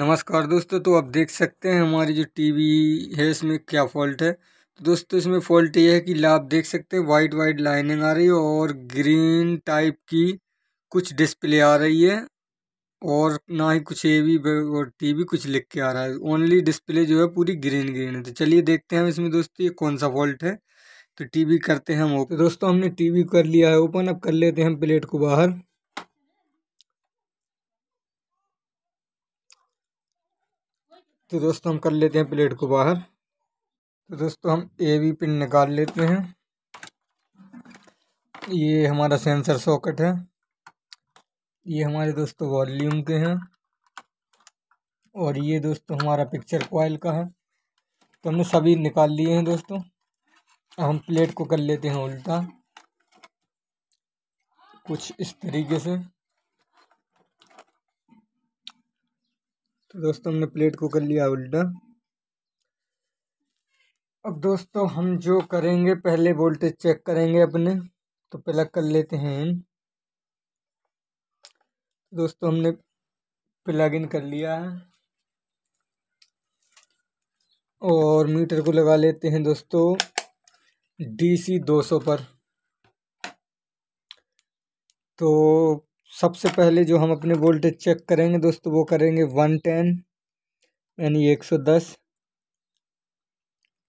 नमस्कार दोस्तों तो आप देख सकते हैं हमारी जो टीवी है इसमें क्या फॉल्ट है तो दोस्तों इसमें फॉल्ट ये है कि आप देख सकते हैं वाइट वाइट लाइनिंग आ रही है और ग्रीन टाइप की कुछ डिस्प्ले आ रही है और ना ही कुछ ए वी और टी वी कुछ लिख के आ रहा है ओनली डिस्प्ले जो है पूरी ग्रीन ग्रीन है तो चलिए देखते हैं इसमें दोस्तों ये कौन सा फॉल्ट है तो टी करते हैं हम ओपन तो दोस्तों हमने टी कर लिया है ओपन अब कर लेते हैं हम प्लेट को बाहर तो दोस्तों हम कर लेते हैं प्लेट को बाहर तो दोस्तों हम ए वी पिन निकाल लेते हैं ये हमारा सेंसर सॉकेट है ये हमारे दोस्तों वॉल्यूम के हैं और ये दोस्तों हमारा पिक्चर कॉयल का है तो हमने सभी निकाल लिए हैं दोस्तों हम प्लेट को कर लेते हैं उल्टा कुछ इस तरीके से तो दोस्तों हमने प्लेट को कर लिया उल्टा अब दोस्तों हम जो करेंगे पहले वोल्टेज चेक करेंगे अपने तो प्लग कर लेते हैं दोस्तों हमने प्लग इन कर लिया है और मीटर को लगा लेते हैं दोस्तों डीसी 200 पर तो सबसे पहले जो हम अपने वोल्टेज चेक करेंगे दोस्तों वो करेंगे वन टेन यानी एक सौ दस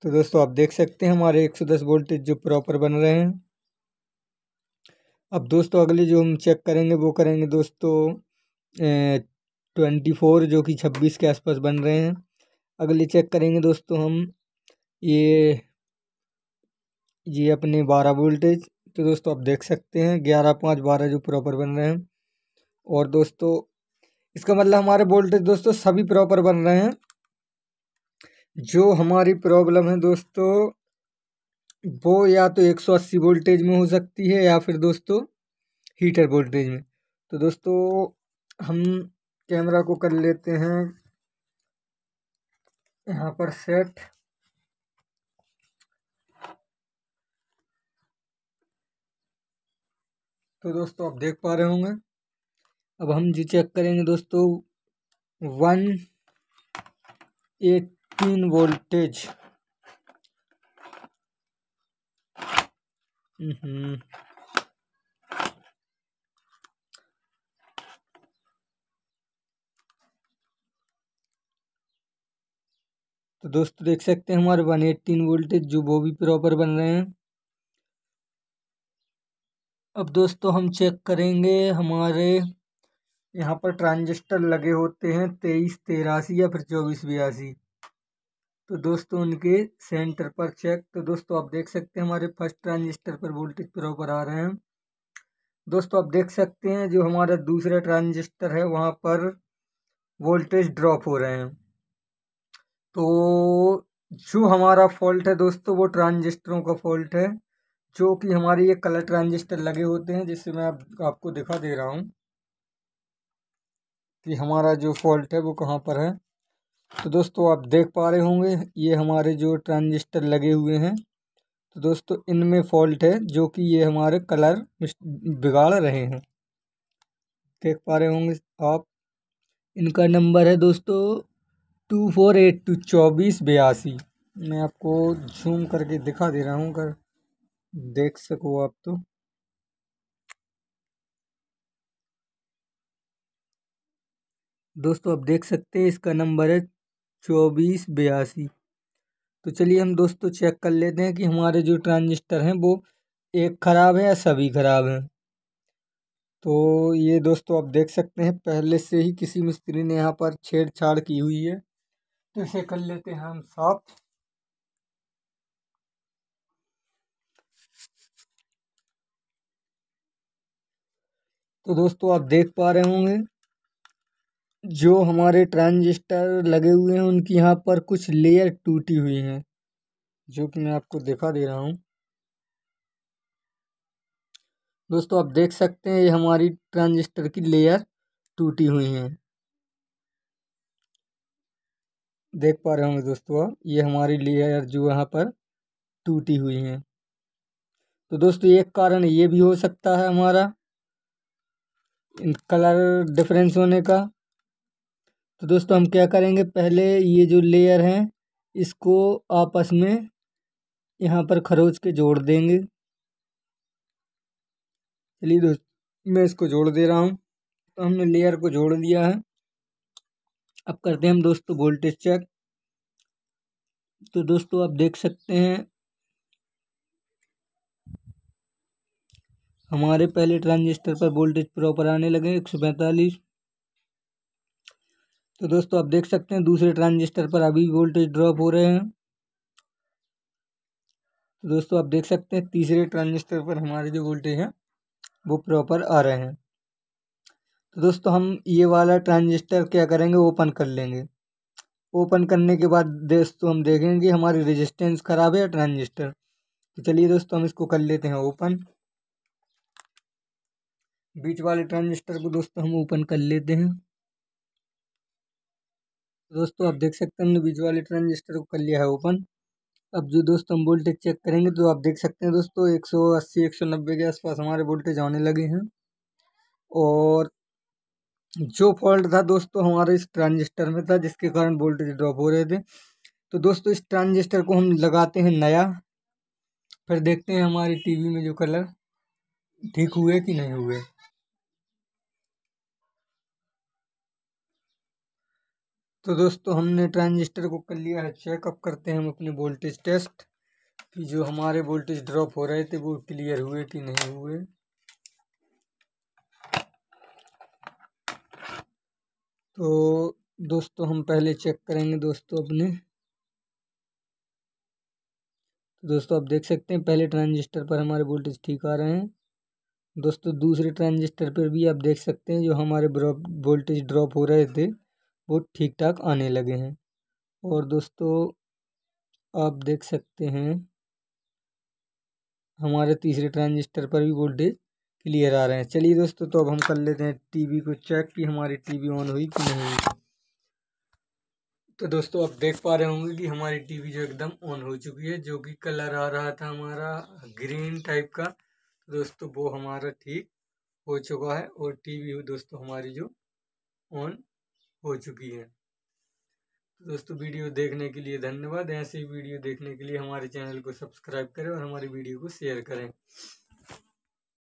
तो दोस्तों आप देख सकते हैं हमारे एक सौ दस वोल्टेज जो प्रॉपर बन रहे हैं अब दोस्तों अगले जो हम चेक करेंगे वो करेंगे दोस्तों ट्वेंटी फोर जो कि छब्बीस के आसपास बन रहे हैं अगले चेक करेंगे दोस्तों हम ये ये अपने बारह वोल्टेज तो दोस्तों आप देख सकते हैं ग्यारह पाँच बारह जो प्रॉपर बन रहे हैं और दोस्तों इसका मतलब हमारे वोल्टेज दोस्तों सभी प्रॉपर बन रहे हैं जो हमारी प्रॉब्लम है दोस्तों वो या तो 180 वोल्टेज में हो सकती है या फिर दोस्तों हीटर वोल्टेज में तो दोस्तों हम कैमरा को कर लेते हैं यहाँ पर सेट तो दोस्तों आप देख पा रहे होंगे अब हम जो चेक करेंगे दोस्तों वन एटीन वोल्टेज हम्म। तो दोस्तों देख सकते हैं हमारे वन एटीन वोल्टेज जो वो भी प्रॉपर बन रहे हैं अब दोस्तों हम चेक करेंगे हमारे यहाँ पर ट्रांजिस्टर लगे होते हैं तेईस तेरासी या फिर चौबीस बयासी तो दोस्तों उनके सेंटर पर चेक तो दोस्तों आप देख सकते हैं हमारे फर्स्ट ट्रांजिस्टर पर वोल्टेज प्रॉपर आ रहे हैं दोस्तों आप देख सकते हैं जो हमारा दूसरा ट्रांजिस्टर है वहाँ पर वोल्टेज ड्रॉप हो रहे हैं तो जो हमारा फॉल्ट है दोस्तों वो ट्रांजिस्टरों का फॉल्ट है जो कि हमारे ये कलर ट्रांजिस्टर लगे होते हैं जिससे मैं आप, आपको दिखा दे रहा हूँ कि हमारा जो फॉल्ट है वो कहाँ पर है तो दोस्तों आप देख पा रहे होंगे ये हमारे जो ट्रांजिस्टर लगे हुए हैं तो दोस्तों इनमें फॉल्ट है जो कि ये हमारे कलर बिगाड़ रहे हैं देख पा रहे होंगे आप इनका नंबर है दोस्तों टू फोर एट टू चौबीस बयासी मैं आपको झूम करके दिखा दे रहा हूँ कर देख सको आप तो दोस्तों आप देख सकते हैं इसका नंबर है चौबीस बयासी तो चलिए हम दोस्तों चेक कर लेते हैं कि हमारे जो ट्रांजिस्टर हैं वो एक ख़राब है या सभी ख़राब हैं तो ये दोस्तों आप देख सकते हैं पहले से ही किसी मिस्त्री ने यहाँ पर छेड़छाड़ की हुई है तो इसे कर लेते हैं हम साफ तो दोस्तों आप देख पा रहे होंगे जो हमारे ट्रांजिस्टर लगे हुए हैं उनकी यहाँ पर कुछ लेयर टूटी हुई हैं जो कि मैं आपको दिखा दे रहा हूँ दोस्तों आप देख सकते हैं ये हमारी ट्रांजिस्टर की लेयर टूटी हुई हैं देख पा रहे होंगे दोस्तों आप ये हमारी लेयर जो यहाँ पर टूटी हुई हैं तो दोस्तों एक कारण ये भी हो सकता है हमारा कलर डिफरेंस होने का तो दोस्तों हम क्या करेंगे पहले ये जो लेयर हैं इसको आपस में यहाँ पर खरोच के जोड़ देंगे चलिए दोस्त मैं इसको जोड़ दे रहा हूँ तो हमने लेयर को जोड़ दिया है अब करते हैं हम दोस्तों वोल्टेज चेक तो दोस्तों आप देख सकते हैं हमारे पहले ट्रांजिस्टर पर वोल्टेज प्रॉपर आने लगे एक सौ पैंतालीस तो दोस्तों आप देख सकते हैं दूसरे ट्रांजिस्टर पर अभी वोल्टेज ड्रॉप हो रहे हैं तो दोस्तों आप देख सकते हैं तीसरे ट्रांजिस्टर पर हमारे जो वोल्टेज हैं वो प्रॉपर आ रहे हैं तो दोस्तों हम ये वाला ट्रांजिस्टर क्या करेंगे ओपन कर लेंगे ओपन करने के बाद दोस्तों हम देखेंगे हमारी रेजिस्टेंस ख़राब है ट्रांजिस्टर तो चलिए दोस्तों हम इसको कर लेते हैं ओपन बीच वाले ट्रांजिस्टर को दोस्तों हम ओपन कर लेते हैं तो दोस्तों आप देख सकते हैं हमने विजुअली ट्रांजिस्टर को कर लिया है ओपन अब जो दोस्तों हम वोल्टेज चेक करेंगे तो आप देख सकते हैं दोस्तों 180 190 के आसपास हमारे वोल्टेज आने लगे हैं और जो फॉल्ट था दोस्तों हमारे इस ट्रांजिस्टर में था जिसके कारण वोल्टेज ड्रॉप हो रहे थे तो दोस्तों इस ट्रांजिस्टर को हम लगाते हैं नया फिर देखते हैं हमारी वी में जो कलर ठीक हुए कि नहीं हुए तो दोस्तों हमने ट्रांजिस्टर को कर लिया है चेकअप करते हैं हम अपने वोल्टेज टेस्ट कि जो हमारे वोल्टेज ड्रॉप हो रहे थे वो क्लियर हुए कि नहीं हुए तो दोस्तों हम पहले चेक करेंगे दोस्तों अपने तो दोस्तों आप देख सकते हैं पहले ट्रांजिस्टर पर हमारे वोल्टेज ठीक आ रहे हैं दोस्तों दूसरे ट्रांजिस्टर पर भी आप देख सकते हैं जो हमारे वोल्टेज ड्रॉप हो रहे थे वो ठीक ठाक आने लगे हैं और दोस्तों आप देख सकते हैं हमारे तीसरे ट्रांजिस्टर पर भी वोल्टेज क्लियर आ रहे हैं चलिए दोस्तों तो अब हम कर लेते हैं टीवी को चेक कि हमारी टीवी ऑन हुई कि नहीं हुई तो दोस्तों आप देख पा रहे होंगे कि हमारी टीवी जो एकदम ऑन हो चुकी है जो कि कलर आ रहा था हमारा ग्रीन टाइप का तो दोस्तों वो हमारा ठीक हो चुका है और टीवी दोस्तों हमारी जो ऑन हो चुकी है तो दोस्तों वीडियो देखने के लिए धन्यवाद ऐसे ही वीडियो देखने के लिए हमारे चैनल को सब्सक्राइब करें और हमारी वीडियो को शेयर करें